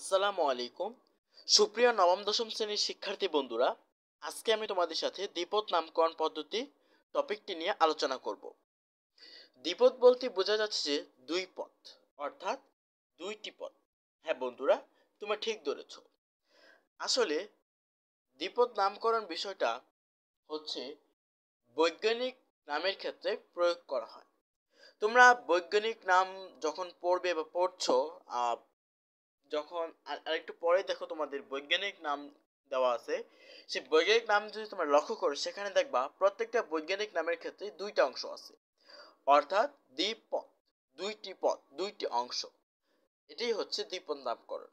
আসসালামু আলাইকুম সুপ্রিয় নবম দশম শ্রেণীর শিক্ষার্থী বন্ধুরা আজকে আমি তোমাদের সাথে দ্বিপদ নামকরণ পদ্ধতি টপিকটি নিয়ে আলোচনা করব দ্বিপদ বলতে বোঝা যাচ্ছে যে দুই পথ অর্থাৎ দুইটি পথ হ্যাঁ বন্ধুরা তুমি ঠিক ধরেছ আসলে দ্বিপদ নামকরণ বিষয়টা হচ্ছে বৈজ্ঞানিক নামের ক্ষেত্রে প্রয়োগ করা হয় তোমরা বৈজ্ঞানিক নাম যখন পড়বে বা পড়ছো যখন আর একটু পরে দেখো তোমাদের বৈজ্ঞানিক নাম দেওয়া আছে সেই বৈজ্ঞানিক নাম যদি তোমরা লক্ষ্য করো সেখানে দেখবা প্রত্যেকটা বৈজ্ঞানিক নামের ক্ষেত্রে দুইটা অংশ আছে অর্থাৎ দ্বিপদ দুইটি পদ দুইটি অংশ এটাই হচ্ছে দ্বীপন নামকরণ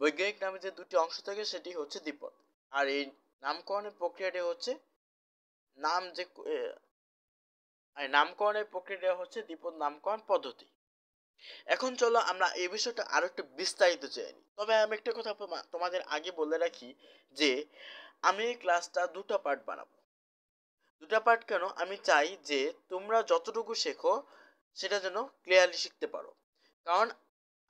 বৈজ্ঞানিক নামে যে দুটি অংশ থাকে সেটি হচ্ছে দ্বিপদ আর এই নামকরণের প্রক্রিয়াটি হচ্ছে নাম যে নামকরণের প্রক্রিয়াটা হচ্ছে দ্বীপদ নামকরণ পদ্ধতি এখন চলো আমরা এই বিষয়টা আরো একটু বিস্তারিত চাই তবে আমি একটা কথা তোমাদের আগে বলে রাখি যে আমি ক্লাসটা দুটো পার্ট বানাবো দুটো পার্ট কেন আমি চাই যে তোমরা যতটুকু শেখো সেটা যেন ক্লিয়ারলি শিখতে পারো কারণ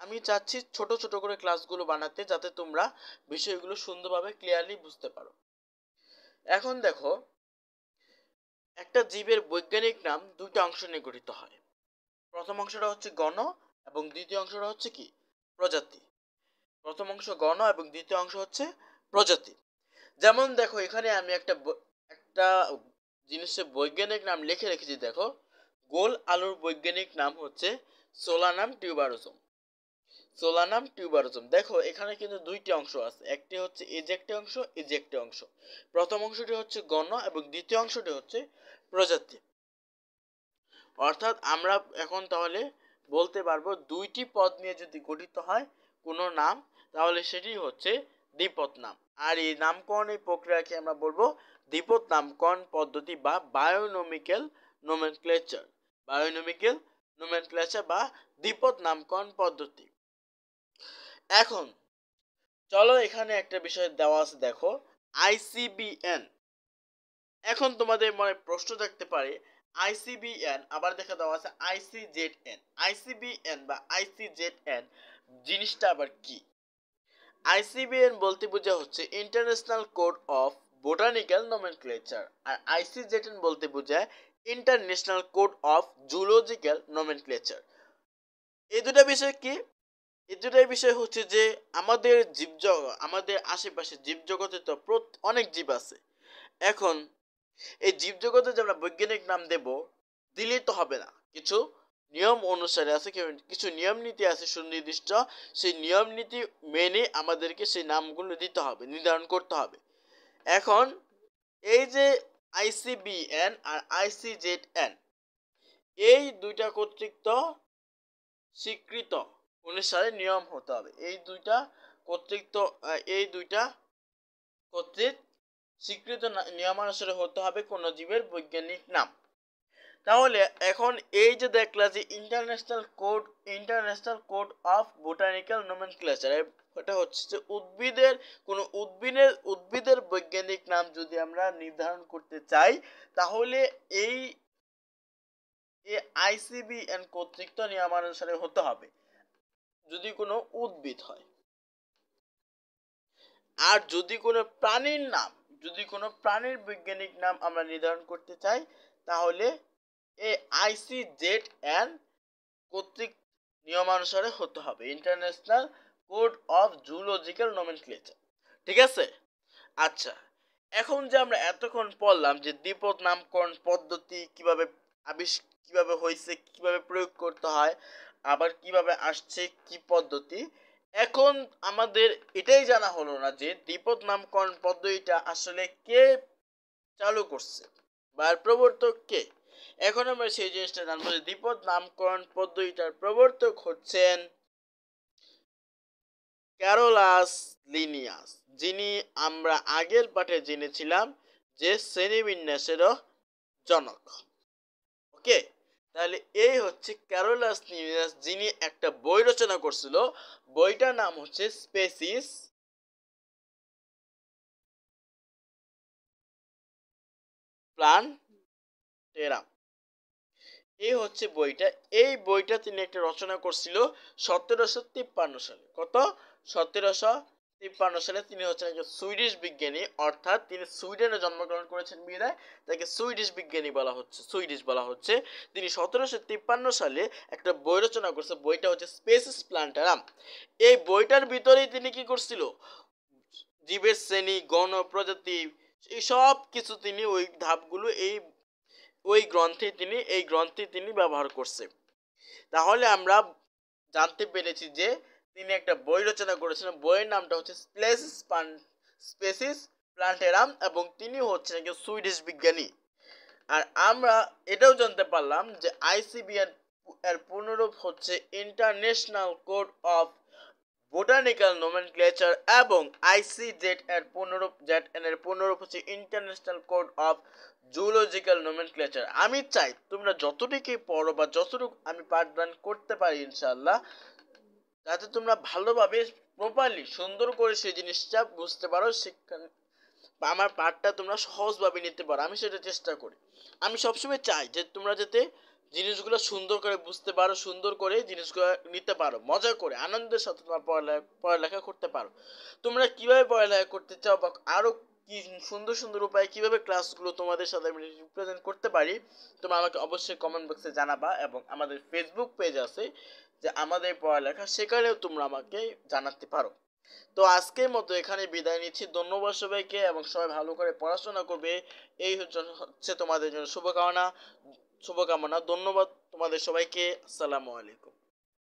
আমি চাচ্ছি ছোট ছোট করে ক্লাসগুলো বানাতে যাতে তোমরা বিষয়গুলো সুন্দরভাবে ক্লিয়ারলি বুঝতে পারো এখন দেখো একটা জীবের বৈজ্ঞানিক নাম দুইটা অংশ নিয়ে গঠিত হয় প্রথম অংশটা হচ্ছে গণ এবং দ্বিতীয় অংশটা হচ্ছে কি প্রজাতি প্রথম অংশ গণ এবং দ্বিতীয় অংশ হচ্ছে প্রজাতি যেমন দেখো এখানে আমি একটা একটা জিনিসের বৈজ্ঞানিক নাম লিখে রেখেছি দেখো গোল আলুর বৈজ্ঞানিক নাম হচ্ছে সোলানাম টিউবারোজম সোলানাম টিউবারোজম দেখো এখানে কিন্তু দুইটি অংশ আছে একটি হচ্ছে এই যে একটি অংশ এই যে একটি অংশ প্রথম অংশটি হচ্ছে গণ এবং দ্বিতীয় অংশটি হচ্ছে প্রজাতি অর্থাৎ আমরা এখন তাহলে বলতে পারবো দুইটি পদ নিয়ে যদি গঠিত হয় কোনো নাম তাহলে সেটি হচ্ছে দ্বিপদ নাম আর এই নামকরণ এই প্রক্রিয়াকে আমরা বলবো দ্বিপদ নামকরণ পদ্ধতি বা বায়োনমিক্যাল নোমেনক্লেচার বায়োনমিক্যাল নোমেনক্লেচার বা দ্বিপদ নামকরণ পদ্ধতি এখন চলো এখানে একটা বিষয় দেওয়া আছে দেখো আইসিবিএন এখন তোমাদের মনে প্রশ্ন থাকতে পারে আইসিবিএন আবার দেখে দেওয়া আছে আইসিজেডএন আইসিবিএন বা আইসিজেডএন জিনিসটা আবার কি আইসিবিএন বলতে বোঝা হচ্ছে international code of botanical nomenclature আর আইসিজেডএন বলতে বোঝায় international code of zoological nomenclature এই দুটা বিষয় কি এই দুটাই বিষয় হচ্ছে যে আমাদের জীবজগ আমাদের আশেপাশে জীবজগতে তো অনেক জীব আছে এখন এই জীবজগতে যে আমরা বৈজ্ঞানিক নাম দেব দিলেই তো হবে না কিছু নিয়ম অনুসারে আছে কিছু নিয়ম নীতি আছে সুনির্দিষ্ট সেই নিয়ম নীতি মেনে আমাদেরকে সেই নামগুলো দিতে হবে নির্ধারণ করতে হবে এখন এই যে আইসিবিএন আর আইসিজেড এন এই দুইটা কর্তৃত্ব স্বীকৃত অনুসারে নিয়ম হতে হবে এই দুইটা কর্তৃত্ব এই দুইটা কর্তৃক স্বীকৃত নিয়মানুসারে হতে হবে কোনো জীবের বৈজ্ঞানিক নাম তাহলে এখন এই যে দেখলা যে international code international code of botanical nomenclature এটা হচ্ছে যে উদ্ভিদের কোনো উদ্ভিদের উদ্ভিদের বৈজ্ঞানিক নাম যদি আমরা নির্ধারণ করতে চাই তাহলে এই আইসিবি অ্যান্ড কর্তৃক নিয়মানুসারে হতে হবে যদি কোনো উদ্ভিদ হয় আর যদি কোনো প্রাণীর নাম যদি কোনো প্রাণীর বৈজ্ঞানিক নাম আমরা নির্ধারণ করতে চাই তাহলে এ আইসি জেড অ্যান কর্তৃক নিয়মানুসারে হতে হবে international code of zoological nomenclature ঠিক আছে আচ্ছা এখন যে আমরা এতক্ষণ পড়লাম যে দ্বিপদ নামকরণ পদ্ধতি কিভাবে আবিষ কিভাবে হয়েছে কিভাবে প্রয়োগ করতে হয় আবার কিভাবে আসছে কি পদ্ধতি এখন আমাদের এটাই জানা হলো না যে দ্বিপদ নামকরণ পদ্ধতিটা আসলে কে চালু করছে বা প্রবর্তক কে এখন আমরা সেই জিনিসটা জানবো যে দ্বিপদ নামকরণ পদ্ধতিটার প্রবর্তক হচ্ছেন ক্যারোলাস লিনিয়াস যিনি আমরা আগের পাঠে জেনেছিলাম যে শ্রেণীবিন্যাসেরও জনক ওকে তাহলে এই হচ্ছে ক্যারোলাস নিউনাস যিনি একটা বই রচনা করছিল বইটার নাম হচ্ছে স্পেসিস প্লান টেরা এই হচ্ছে বইটা এই বইটা তিনি একটা রচনা করছিল সতেরোশো তিপ্পান্ন সালে কত সতেরোশো তিপ্পান্ন সালে তিনি হচ্ছেন একজন সুইডিশ বিজ্ঞানী অর্থাৎ তিনি সুইডেনে জন্মগ্রহণ করেছেন বিদায় তাকে সুইডিশ বিজ্ঞানী বলা হচ্ছে সুইডিশ বলা হচ্ছে তিনি সতেরোশো তিপ্পান্ন সালে একটা বই রচনা করছে বইটা হচ্ছে স্পেসিস প্ল্যান্টারাম এই বইটার ভিতরেই তিনি কি করছিল জীবের শ্রেণী গণ প্রজাতি এই সব কিছু তিনি ওই ধাপগুলো এই ওই গ্রন্থে তিনি এই গ্রন্থে তিনি ব্যবহার করছে তাহলে আমরা জানতে পেরেছি যে তিনি একটা বই রচনা করেছিলেন বইয়ের নামটা হচ্ছে স্প্লেসিস স্পেসিস প্লান্টেরাম এবং তিনি হচ্ছেন একজন সুইডিশ বিজ্ঞানী আর আমরা এটাও জানতে পারলাম যে আইসিবিএন এর পূর্ণরূপ হচ্ছে international code of botanical nomenclature এবং আইসিজেড এর পূর্ণরূপ জেড এন এর পূর্ণরূপ হচ্ছে international code of zoological nomenclature আমি চাই তোমরা যতটুকুই পড়ো বা যতটুকু আমি পাঠদান করতে পারি ইনশাল্লাহ যাতে তোমরা ভালোভাবে প্রপারলি সুন্দর করে সেই জিনিসটা বুঝতে পারো বা আমার পাঠটা তোমরা সহজভাবে নিতে পারো আমি সেটা চেষ্টা করি আমি সবসময় চাই যে তোমরা যাতে জিনিসগুলো সুন্দর করে বুঝতে পারো সুন্দর করে জিনিসগুলো নিতে পারো মজা করে আনন্দের সাথে তোমার পড়ালেখা পড়ালেখা করতে পারো তোমরা কীভাবে পড়ালেখা করতে চাও বা আরও কি সুন্দর সুন্দর উপায়ে কীভাবে ক্লাসগুলো তোমাদের সাথে আমি রিপ্রেজেন্ট করতে পারি তোমরা আমাকে অবশ্যই কমেন্ট বক্সে জানাবা এবং আমাদের ফেসবুক পেজ আছে যে আমাদের পড়ালেখা সেখানেও তোমরা আমাকে জানাতে পারো তো আজকের মতো এখানে বিদায় নিচ্ছি ধন্যবাদ সবাইকে এবং সবাই ভালো করে পড়াশোনা করবে এই হচ্ছে তোমাদের জন্য শুভকামনা শুভকামনা ধন্যবাদ তোমাদের সবাইকে আসসালামু আলাইকুম